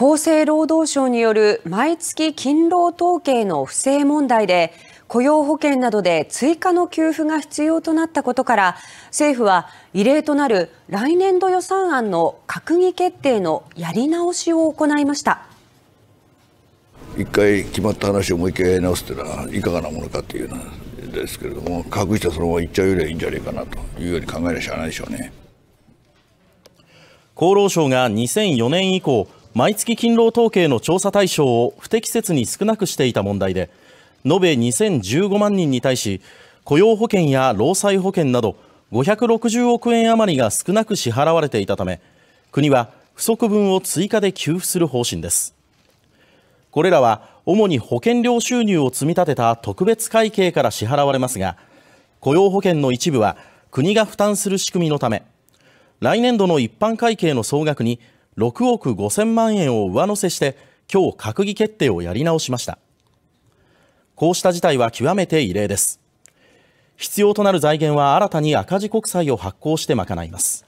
厚生労働省による毎月勤労統計の不正問題で雇用保険などで追加の給付が必要となったことから政府は異例となる来年度予算案の閣議決定のやり直しを行いました一回決まった話をもう一回やり直すというのはいかがなものかというのですけれども隠してそのまま行っちゃうよりはいいんじゃないかなというように考えなきゃいけないでしょうね。厚労省が2004年以降毎月勤労統計の調査対象を不適切に少なくしていた問題で延べ2015万人に対し雇用保険や労災保険など560億円余りが少なく支払われていたため国は不足分を追加で給付する方針ですこれらは主に保険料収入を積み立てた特別会計から支払われますが雇用保険の一部は国が負担する仕組みのため来年度の一般会計の総額に6億5000万円を上乗せして今日閣議決定をやり直しましたこうした事態は極めて異例です必要となる財源は新たに赤字国債を発行して賄います